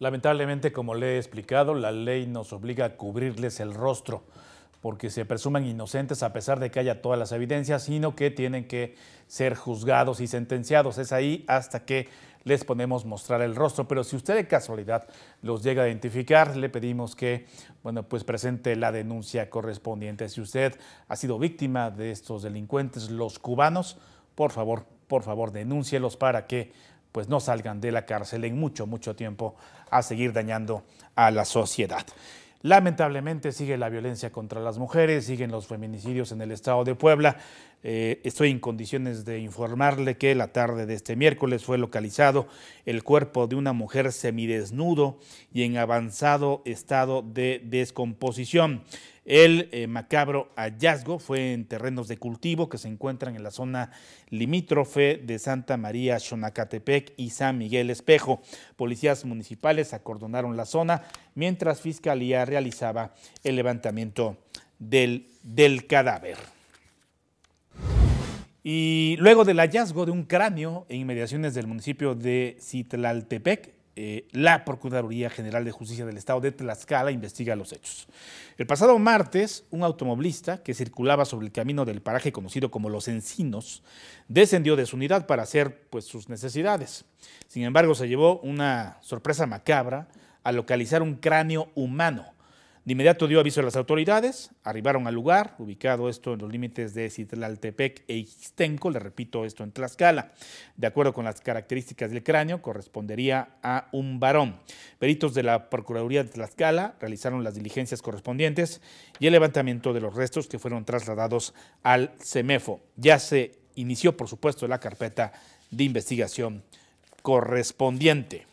Lamentablemente, como le he explicado, la ley nos obliga a cubrirles el rostro porque se presumen inocentes a pesar de que haya todas las evidencias, sino que tienen que ser juzgados y sentenciados. Es ahí hasta que les ponemos mostrar el rostro, pero si usted de casualidad los llega a identificar, le pedimos que, bueno, pues presente la denuncia correspondiente. Si usted ha sido víctima de estos delincuentes, los cubanos, por favor, por favor, denúncielos para que pues no salgan de la cárcel en mucho, mucho tiempo a seguir dañando a la sociedad. Lamentablemente sigue la violencia contra las mujeres, siguen los feminicidios en el estado de Puebla. Eh, estoy en condiciones de informarle que la tarde de este miércoles fue localizado el cuerpo de una mujer semidesnudo y en avanzado estado de descomposición. El eh, macabro hallazgo fue en terrenos de cultivo que se encuentran en la zona limítrofe de Santa María, Xonacatepec y San Miguel Espejo. Policías municipales acordonaron la zona mientras Fiscalía realizaba el levantamiento del, del cadáver. Y luego del hallazgo de un cráneo en inmediaciones del municipio de Citlaltepec, eh, la Procuraduría General de Justicia del Estado de Tlaxcala investiga los hechos. El pasado martes, un automovilista que circulaba sobre el camino del paraje conocido como Los Encinos descendió de su unidad para hacer pues, sus necesidades. Sin embargo, se llevó una sorpresa macabra al localizar un cráneo humano de inmediato dio aviso a las autoridades, arribaron al lugar, ubicado esto en los límites de Citlaltepec e Ixtenco, le repito esto en Tlaxcala. De acuerdo con las características del cráneo, correspondería a un varón. Peritos de la Procuraduría de Tlaxcala realizaron las diligencias correspondientes y el levantamiento de los restos que fueron trasladados al CEMEFO. Ya se inició, por supuesto, la carpeta de investigación correspondiente.